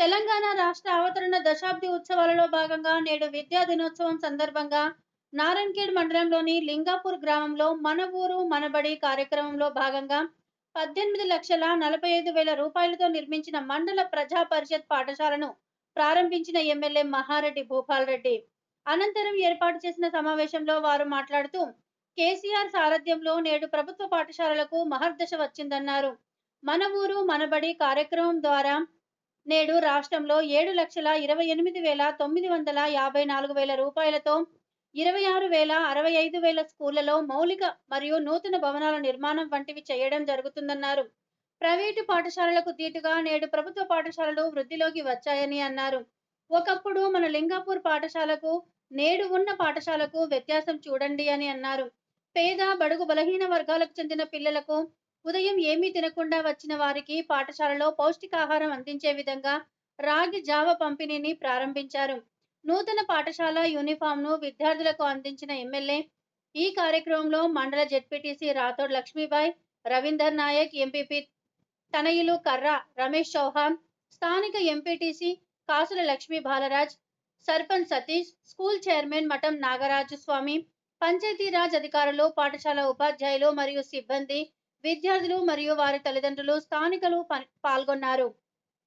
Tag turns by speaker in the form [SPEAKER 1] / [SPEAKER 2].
[SPEAKER 1] తెలంగాణ రాష్ట్ర అవతరణ దశాబ్ది ఉత్సవాలలో భాగంగా నేడు విద్యా దినోత్సవం సందర్భంగా నారాయణఖేడ్ మండలంలోని లింగాపూర్ గ్రామంలో మన ఊరు మనబడి కార్యక్రమంలో భాగంగా పద్దెనిమిది లక్షల నలభై ఐదు వేల రూపాయలతో నిర్మించిన మండల ప్రజా పరిషత్ పాఠశాలను ప్రారంభించిన ఎమ్మెల్యే మహారెడ్డి భూపాల్ రెడ్డి అనంతరం ఏర్పాటు చేసిన సమావేశంలో వారు మాట్లాడుతూ కేసీఆర్ సారథ్యంలో నేడు ప్రభుత్వ పాఠశాలలకు మహర్దశ వచ్చిందన్నారు మన ఊరు మనబడి కార్యక్రమం ద్వారా నేడు రాష్ట్రంలో ఏడు లక్షల ఇరవై ఎనిమిది వేల తొమ్మిది వందల యాభై నాలుగు వేల రూపాయలతో ఇరవై ఆరు వేల అరవై ఐదు వేల స్కూళ్లలో మౌలిక మరియు నూతన భవనాల నిర్మాణం వంటివి చేయడం జరుగుతుందన్నారు ప్రైవేటు పాఠశాలలకు దీటుగా నేడు ప్రభుత్వ పాఠశాలలు వృద్ధిలోకి వచ్చాయని అన్నారు ఒకప్పుడు మన లింగాపూర్ పాఠశాలకు నేడు ఉన్న పాఠశాలకు వ్యత్యాసం చూడండి అని అన్నారు పేద బడుగు బలహీన వర్గాలకు చెందిన పిల్లలకు ఉదయం ఏమీ తినకుండా వచ్చిన వారికి పాఠశాలలో పౌష్టికాహారం అందించే విధంగా రాగి జావ పంపిణీని ప్రారంభించారు నూతన పాఠశాల యూనిఫామ్ను విద్యార్థులకు అందించిన ఎమ్మెల్యే ఈ కార్యక్రమంలో మండల జెడ్పీటీసీ రాథోడ్ లక్ష్మీబాయ్ రవీందర్ నాయక్ ఎంపీపీ తనయులు కర్ర రమేష్ చౌహాన్ స్థానిక MPTC Kasula Lakshmi Balaraj sarpanch Satish school chairman Matham Nagaraju స్వామి పంచాయతీరాజ్ అధికారులు పాఠశాల ఉపాధ్యాయులు మరియు సిబ్బంది విద్యార్థులు మరియు వారి తల్లిదండ్రులు స్థానికులు పాల్గొన్నారు